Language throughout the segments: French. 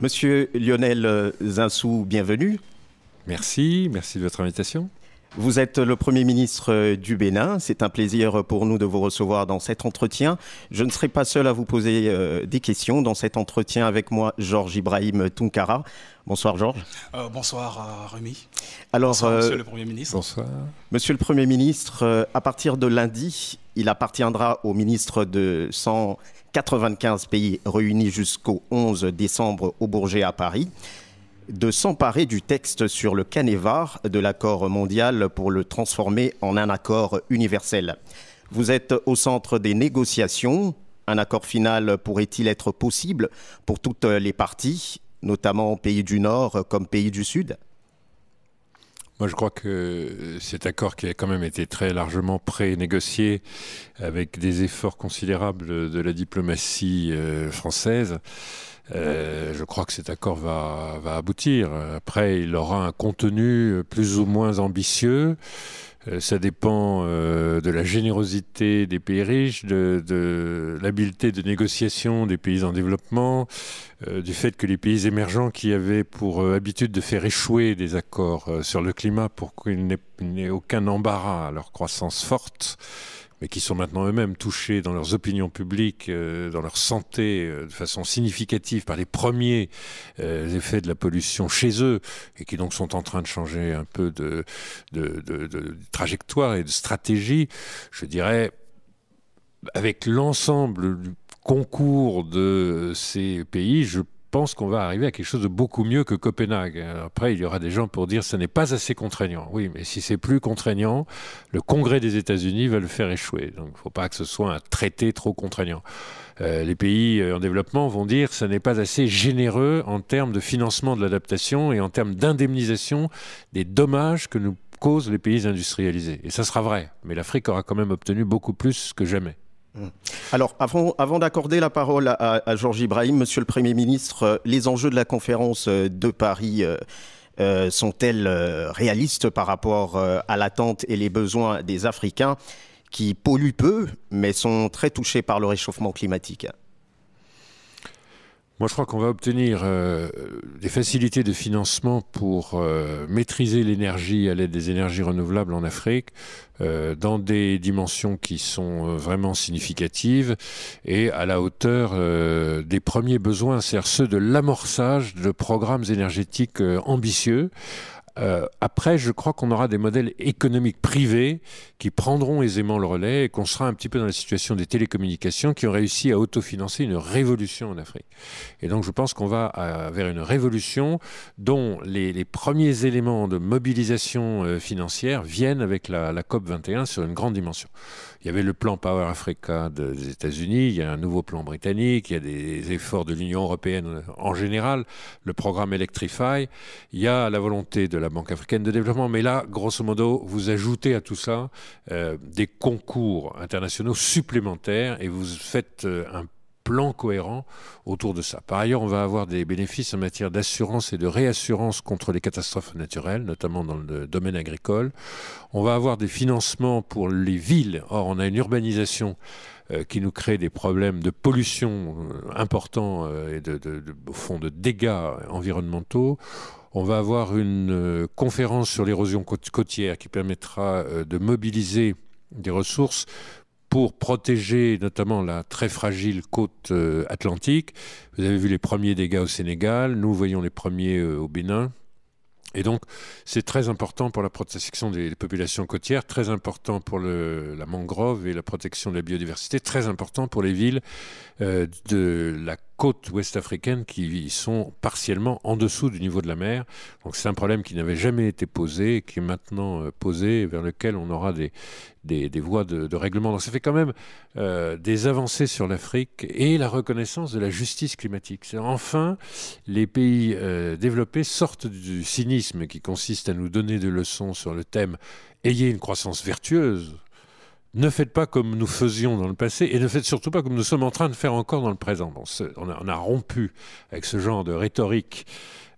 Monsieur Lionel Zinsou, bienvenue. Merci, merci de votre invitation. Vous êtes le Premier ministre du Bénin. C'est un plaisir pour nous de vous recevoir dans cet entretien. Je ne serai pas seul à vous poser euh, des questions dans cet entretien avec moi, Georges Ibrahim Tunkara. Bonsoir, Georges. Euh, bonsoir, euh, Rémi. Alors, le Premier ministre. Bonsoir. Monsieur le Premier ministre, à partir de lundi, il appartiendra aux ministres de 195 pays réunis jusqu'au 11 décembre au Bourget à Paris de s'emparer du texte sur le canévar de l'accord mondial pour le transformer en un accord universel. Vous êtes au centre des négociations. Un accord final pourrait-il être possible pour toutes les parties, notamment pays du Nord comme pays du Sud moi, je crois que euh, cet accord qui a quand même été très largement pré-négocié avec des efforts considérables de la diplomatie euh, française, euh, je crois que cet accord va, va, aboutir. Après, il aura un contenu plus ou moins ambitieux. Euh, ça dépend euh, de la générosité des pays riches, de, l'habileté de négociation des pays en développement, euh, du fait que les pays émergents qui avaient pour habitude de faire échouer des accords sur le climat pour qu'il n'ait aucun embarras à leur croissance forte, mais qui sont maintenant eux-mêmes touchés dans leurs opinions publiques, euh, dans leur santé, euh, de façon significative par les premiers euh, effets de la pollution chez eux, et qui donc sont en train de changer un peu de, de, de trajectoire et de stratégie, je dirais, avec l'ensemble du concours de ces pays, je je pense qu'on va arriver à quelque chose de beaucoup mieux que Copenhague. Après, il y aura des gens pour dire que ce n'est pas assez contraignant. Oui, mais si c'est plus contraignant, le Congrès des États-Unis va le faire échouer. Donc, il ne faut pas que ce soit un traité trop contraignant. Euh, les pays euh, en développement vont dire que ce n'est pas assez généreux en termes de financement de l'adaptation et en termes d'indemnisation des dommages que nous causent les pays industrialisés. Et ça sera vrai, mais l'Afrique aura quand même obtenu beaucoup plus que jamais. Mm. Alors, avant, d'accorder la parole à, Georges Ibrahim, Monsieur le Premier ministre, euh, les enjeux de la conférence euh, de Paris euh, sont-elles réalistes par rapport à l'attente et les besoins des Africains qui polluent peu, mais sont très touchés par le réchauffement climatique moi, je crois qu'on va obtenir euh, des facilités de financement pour euh, maîtriser l'énergie à l'aide des énergies renouvelables en Afrique euh, dans des dimensions qui sont vraiment significatives et à la hauteur des premiers besoins, c'est-à-dire ceux de l'amorçage de programmes énergétiques ambitieux euh, après, je crois qu'on aura des modèles économiques privés qui prendront aisément le relais et qu'on sera un petit peu dans la situation des télécommunications qui ont réussi à autofinancer une révolution en Afrique. Et donc, je pense qu'on va euh, vers une révolution dont les, premiers éléments de mobilisation euh, financière viennent avec la, la COP 21 sur une grande dimension. Il y avait le plan Power Africa des États-Unis, il y a un nouveau plan britannique, il y a des efforts de l'Union européenne en général, le programme Electrify, il y a la volonté de la Banque africaine de développement. Mais là, grosso modo, vous ajoutez à tout ça euh, des concours internationaux supplémentaires et vous faites euh, un plan cohérent autour de ça. Par ailleurs, on va avoir des bénéfices en matière d'assurance et de réassurance contre les catastrophes naturelles, notamment dans le domaine agricole. On va avoir des financements pour les villes. Or, on a une urbanisation euh, qui nous crée des problèmes de pollution importants et de, de dégâts environnementaux. On va avoir une euh, conférence sur l'érosion côtière qui permettra euh, de mobiliser des ressources pour protéger notamment la très fragile côte euh, atlantique. Vous avez vu les premiers dégâts au Sénégal, nous voyons les premiers au Bénin. Et donc, c'est très important pour la protection des populations côtières, très important pour la mangrove et la protection de la biodiversité, très important pour les villes de la côtes ouest africaines qui sont partiellement en dessous du niveau de la mer. Donc c'est un problème qui n'avait jamais été posé, qui est maintenant euh, posé, vers lequel on aura des, voies de, règlement. Donc ça fait quand même euh, des avancées sur l'Afrique et la reconnaissance de la justice climatique. enfin les pays euh, développés sortent du cynisme qui consiste à nous donner des leçons sur le thème ayez une croissance vertueuse ne faites pas comme nous faisions dans le passé et ne faites surtout pas comme nous sommes en train de faire encore dans le présent. On a, rompu avec ce genre de rhétorique,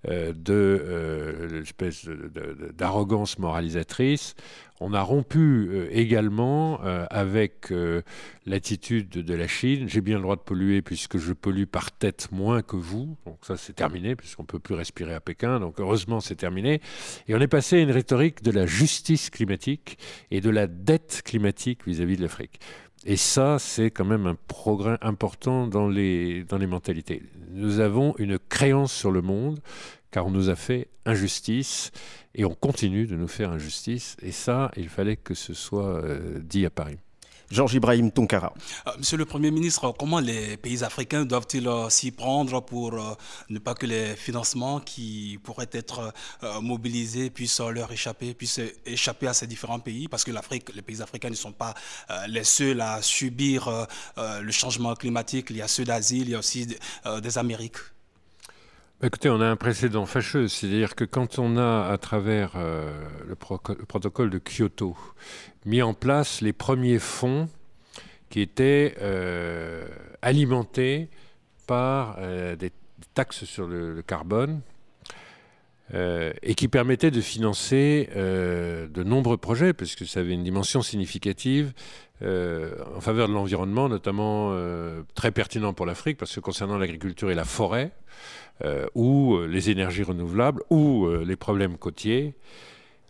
euh, euh, de d'arrogance moralisatrice. On a rompu euh, également euh, avec euh, l'attitude de la Chine. J'ai bien le droit de polluer puisque je pollue par tête moins que vous. Donc ça, c'est terminé puisqu'on ne peut plus respirer à Pékin. Donc heureusement, c'est terminé. Et on est passé à une rhétorique de la justice climatique et de la dette climatique vis-à-vis de l'Afrique. Et ça, c'est quand même un progrès important dans dans les mentalités. Nous avons une créance sur le monde car on nous a fait injustice et on continue de nous faire injustice. Et ça, il fallait que ce soit euh, dit à Paris. Georges Ibrahim Tonkara. Euh, Monsieur le Premier ministre, comment les pays africains doivent-ils euh, s'y prendre pour ne pas que les financements qui pourraient être mobilisés puissent leur échapper, puissent échapper à ces différents pays Parce que l'Afrique, les pays africains ne sont pas les seuls à subir le changement climatique. Il y a ceux d'Asie, il y a aussi des Amériques. Bah, écoutez, on a un précédent fâcheux, c'est-à-dire que quand on a, à travers euh, le, protocole de Kyoto, mis en place les premiers fonds qui étaient euh, alimentés par euh, des taxes sur le, carbone et qui permettaient de financer de nombreux projets, puisque ça avait une dimension significative, en faveur de l'environnement, notamment très pertinent pour l'Afrique, parce que concernant l'agriculture et la forêt, euh, ou euh, les énergies renouvelables, ou euh, les problèmes côtiers.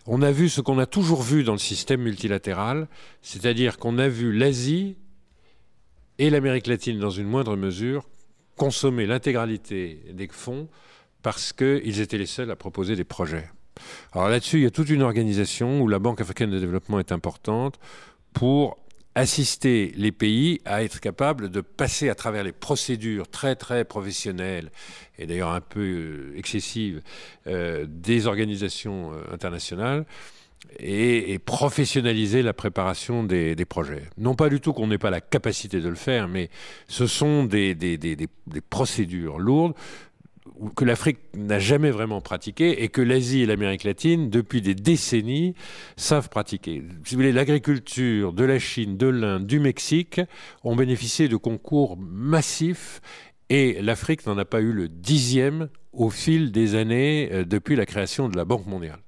On a vu ce qu'on a toujours vu dans le système multilatéral, c'est-à-dire qu'on a vu l'Asie et l'Amérique latine, dans une moindre mesure, consommer l'intégralité des fonds parce qu'ils étaient les seuls à proposer des projets. Alors là-dessus, il y a toute une organisation où la Banque africaine de développement est importante pour assister les pays à être capables de passer à travers les procédures très très professionnelles et d'ailleurs un peu euh, excessives euh, des organisations euh, internationales et, professionnaliser la préparation des, projets. Non pas du tout qu'on n'ait pas la capacité de le faire, mais ce sont des procédures lourdes que l'Afrique n'a jamais vraiment pratiqué et que l'Asie et l'Amérique latine, depuis des décennies, savent pratiquer. Si vous voulez, l'agriculture de la Chine, de l'Inde, du Mexique ont bénéficié de concours massifs et l'Afrique n'en a pas eu le dixième au fil des années euh, depuis la création de la Banque mondiale.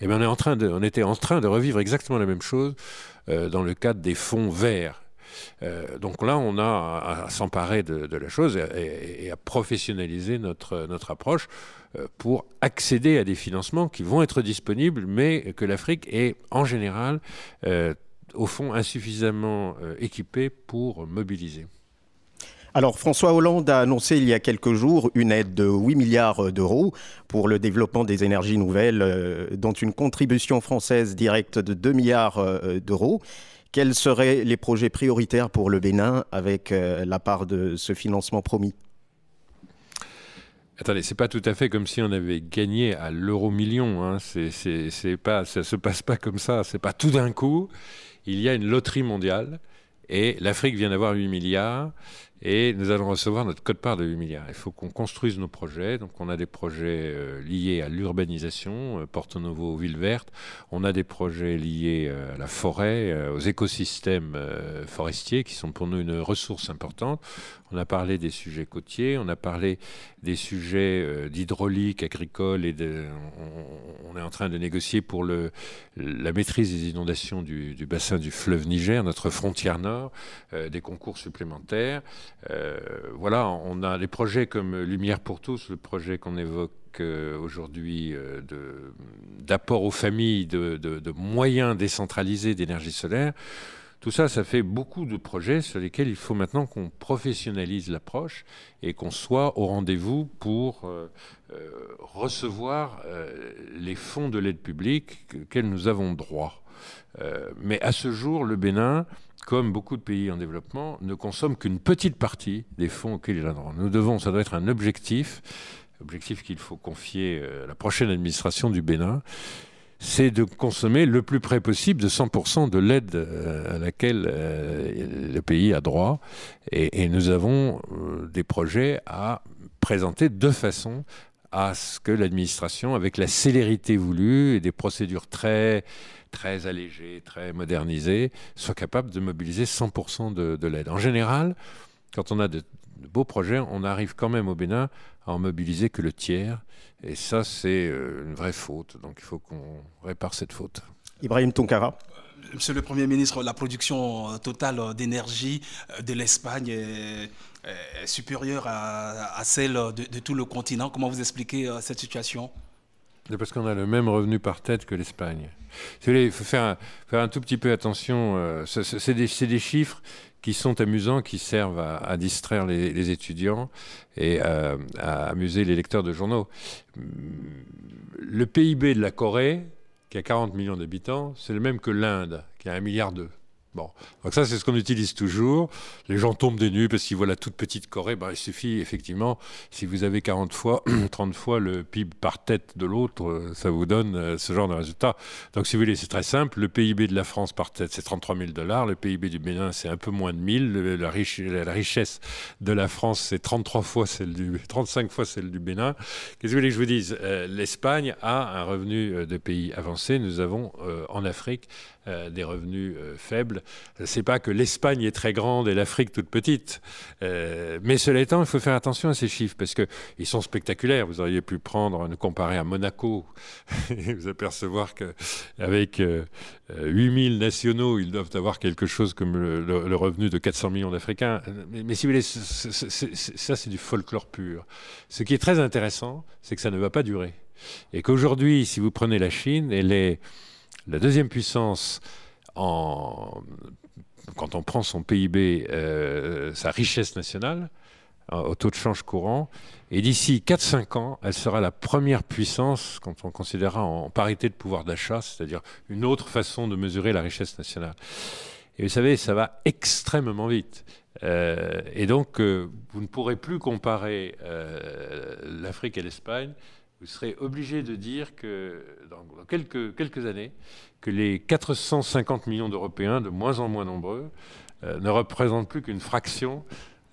Et eh bien on, est en train on était en train de revivre exactement la même chose euh, dans le cadre des fonds verts euh, donc là, on a à, s'emparer de, la chose et, à professionnaliser notre, notre approche euh, pour accéder à des financements qui vont être disponibles, mais que l'Afrique est en général, euh, au fond, insuffisamment équipée pour mobiliser. Alors François Hollande a annoncé il y a quelques jours une aide de 8 milliards d'euros pour le développement des énergies nouvelles, dont une contribution française directe de 2 milliards d'euros. Quels seraient les projets prioritaires pour le Bénin avec euh, la part de ce financement promis Attendez, c'est pas tout à fait comme si on avait gagné à l'euro million. Ça hein. C'est, pas, ça se passe pas comme ça. C'est pas tout d'un coup. Il y a une loterie mondiale et l'Afrique vient d'avoir 8 milliards et nous allons recevoir notre code-part de 8 milliards. Il faut qu'on construise nos projets. Donc, on a des projets euh, liés à l'urbanisation, euh, Porte-Nouveau, Ville Verte. On a des projets liés euh, à la forêt, aux écosystèmes forestiers, qui sont pour nous une ressource importante. On a parlé des sujets côtiers, on a parlé des sujets d'hydraulique, agricole, et on, est en train de négocier pour la maîtrise des inondations du, bassin du fleuve Niger, notre frontière nord, des concours supplémentaires. Euh, voilà, on a des projets comme Lumière pour tous, le projet qu'on évoque euh, aujourd'hui euh, d'apport aux familles, de, moyens décentralisés d'énergie solaire. Tout ça, ça fait beaucoup de projets sur lesquels il faut maintenant qu'on professionnalise l'approche et qu'on soit au rendez-vous pour recevoir les fonds de l'aide publique auxquels nous avons droit. mais à ce jour, le Bénin comme beaucoup de pays en développement, ne consomme qu'une petite partie des fonds auxquels il a droit. Nous devons, ça doit être un objectif, objectif qu'il faut confier euh, à la prochaine administration du Bénin, c'est de consommer le plus près possible de 100% de l'aide euh, à laquelle euh, le pays a droit. Et, et nous avons des projets à présenter de façon à ce que l'administration, avec la célérité voulue et des procédures très très allégé, très modernisé, soit capable de mobiliser 100% de, l'aide. En général, quand on a de, beaux projets, on arrive quand même au Bénin à en mobiliser que le tiers. Et ça, c'est euh, une vraie faute. Donc il faut qu'on répare cette faute. Ibrahim Tonkara. Monsieur le Premier ministre, la production totale d'énergie euh, de l'Espagne est, supérieure à, celle de, de, tout le continent. Comment vous expliquez euh, cette situation parce qu'on a le même revenu par tête que l'Espagne. Il faut faire un, faire un, tout petit peu attention. Euh, ce c'est des, chiffres qui sont amusants, qui servent à, distraire les, étudiants et euh, à, amuser les lecteurs de journaux. Le PIB de la Corée, qui a 40 millions d'habitants, c'est le même que l'Inde, qui a 1 milliard d'eux. Bon, donc ça c'est ce qu'on utilise toujours. Les gens tombent des nues parce qu'ils voient la toute petite Corée. Ben, il suffit effectivement, si vous avez 40 fois, 30 fois le PIB par tête de l'autre, euh, ça vous donne euh, ce genre de résultat. Donc si vous voulez, c'est très simple. Le PIB de la France par tête, c'est 33 000 dollars. Le PIB du Bénin, c'est un peu moins de 1 000. la, richesse de la France, c'est 33 fois celle du, 35 fois celle du Bénin. Qu'est-ce que vous voulez que je vous dise euh, L'Espagne a un revenu de pays avancé. Nous avons en Afrique des revenus faibles c'est pas que l'Espagne est très grande et l'Afrique toute petite. Euh, mais cela étant, il faut faire attention à ces chiffres parce qu'ils sont spectaculaires. Vous auriez pu prendre, comparer à Monaco et vous apercevoir qu'avec 8000 euh, euh, nationaux, ils doivent avoir quelque chose comme le, revenu de 400 millions d'Africains. Mais, si vous voulez, ça c'est du folklore pur. Ce qui est très intéressant, c'est que ça ne va pas durer. Et qu'aujourd'hui, si vous prenez la Chine, elle est la deuxième puissance quand on prend son PIB, euh, sa richesse nationale, euh, au taux de change courant. Et d'ici 4-5 ans, elle sera la première puissance, quand on considérera en parité de pouvoir d'achat, c'est-à-dire une autre façon de mesurer la richesse nationale. Et vous savez, ça va extrêmement vite. Euh, et donc, vous ne pourrez plus comparer l'Afrique et l'Espagne vous serez obligé de dire que dans, quelques, années, que les 450 millions d'Européens, de moins en moins nombreux, euh, ne représentent plus qu'une fraction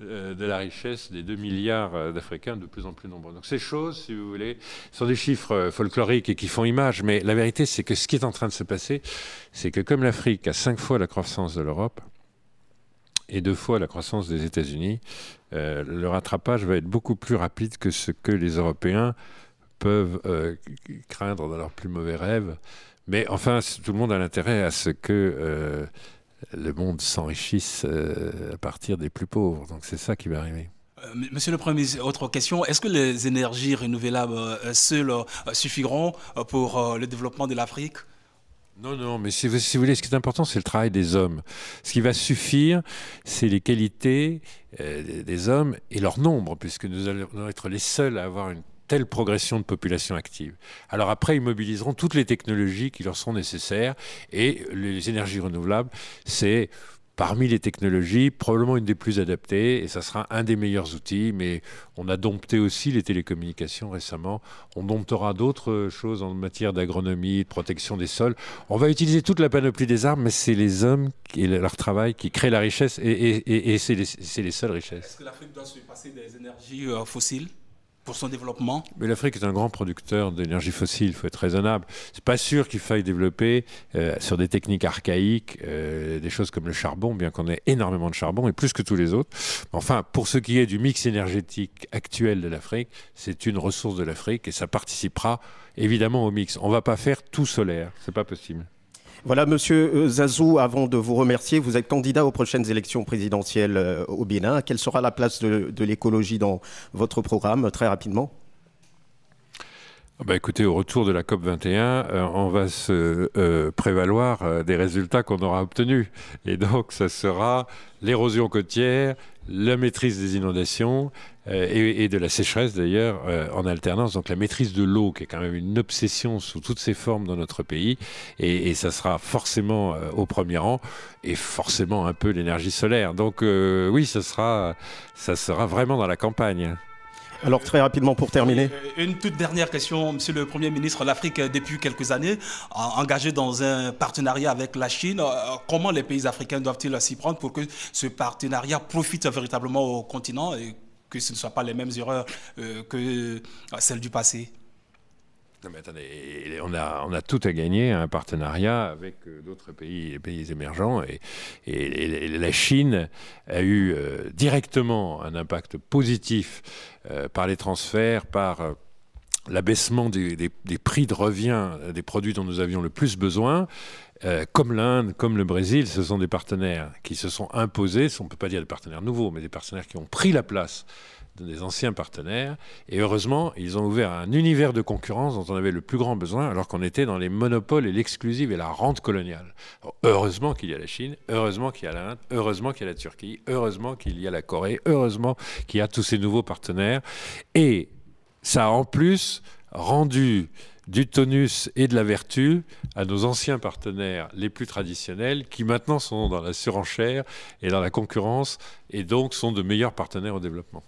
euh, de la richesse des 2 milliards euh, d'Africains de plus en plus nombreux. Donc ces choses, si vous voulez, sont des chiffres folkloriques et qui font image, mais la vérité, c'est que ce qui est en train de se passer, c'est que comme l'Afrique a cinq fois la croissance de l'Europe, et deux fois la croissance des États-Unis, le rattrapage va être beaucoup plus rapide que ce que les Européens peuvent euh, craindre dans leurs plus mauvais rêves. Mais enfin, tout le monde a l'intérêt à ce que euh, le monde s'enrichisse euh, à partir des plus pauvres. Donc c'est ça qui va arriver. Monsieur le Premier autre question. Est-ce que les énergies renouvelables seules suffiront pour le développement de l'Afrique non, non, mais si vous, voulez, ce qui est important, c'est le travail des hommes. Ce qui va suffire, c'est les qualités des hommes et leur nombre, puisque nous allons être les seuls à avoir une telle progression de population active. Alors après, ils mobiliseront toutes les technologies qui leur sont nécessaires et les énergies renouvelables, c'est parmi les technologies, probablement une des plus adaptées, et ça sera un des meilleurs outils, mais on a dompté aussi les télécommunications récemment, on domptera d'autres choses en matière d'agronomie, de protection des sols. On va utiliser toute la panoplie des armes, mais c'est les hommes et leur travail qui créent la richesse, et, c'est les, les, seules richesses. Est-ce que l'Afrique doit se passer des énergies euh, fossiles pour son développement. Mais l'Afrique est un grand producteur d'énergie fossile, il faut être raisonnable. C'est pas sûr qu'il faille développer euh, sur des techniques archaïques euh, des choses comme le charbon, bien qu'on ait énormément de charbon et plus que tous les autres. Enfin, pour ce qui est du mix énergétique actuel de l'Afrique, c'est une ressource de l'Afrique et ça participera évidemment au mix. On va pas faire tout solaire, c'est pas possible. Voilà, monsieur euh, Zazou, avant de vous remercier, vous êtes candidat aux prochaines élections présidentielles euh, au Bénin. Quelle sera la place de, l'écologie dans votre programme, euh, très rapidement ah bah, écoutez, au retour de la COP 21, on va se prévaloir des résultats qu'on aura obtenus. Et donc, ça sera l'érosion côtière, la maîtrise des inondations euh, et, de la sécheresse d'ailleurs euh, en alternance. Donc la maîtrise de l'eau qui est quand même une obsession sous toutes ses formes dans notre pays et, et ça sera forcément euh, au premier rang et forcément un peu l'énergie solaire. Donc oui, ça sera, ça sera vraiment dans la campagne. Alors très rapidement pour terminer. Euh, une toute dernière question, Monsieur le Premier ministre. L'Afrique, euh, depuis quelques années, a engagé dans un partenariat avec la Chine, euh, comment les pays africains doivent-ils s'y prendre pour que ce partenariat profite véritablement au continent et que ce ne soient pas les mêmes erreurs que celles du passé on a, on a tout à gagner hein, un partenariat avec euh, d'autres pays, les pays émergents. Et, la Chine a eu euh, directement un impact positif euh, par les transferts, par... l'abaissement des, prix de revient des produits dont nous avions le plus besoin, comme l'Inde, comme le Brésil, ce sont des partenaires qui se sont imposés, on ne peut pas dire des partenaires nouveaux, mais des partenaires qui ont pris la place des anciens partenaires. Et heureusement, ils ont ouvert un univers de concurrence dont on avait le plus grand besoin, alors qu'on était dans les monopoles et l'exclusive et la rente coloniale. heureusement qu'il y a la Chine, heureusement qu'il y a l'Inde, heureusement qu'il y a la Turquie, heureusement qu'il y a la Corée, heureusement qu'il y a tous ces nouveaux partenaires. Et ça a en plus rendu du tonus et de la vertu à nos anciens partenaires les plus traditionnels qui maintenant sont dans la surenchère et dans la concurrence et donc sont de meilleurs partenaires au développement.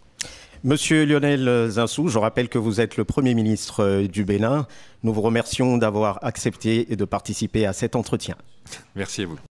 Monsieur Lionel Zinsou, je rappelle que vous êtes le Premier ministre euh, du Bénin. Nous vous remercions d'avoir accepté et de participer à cet entretien. Merci à vous.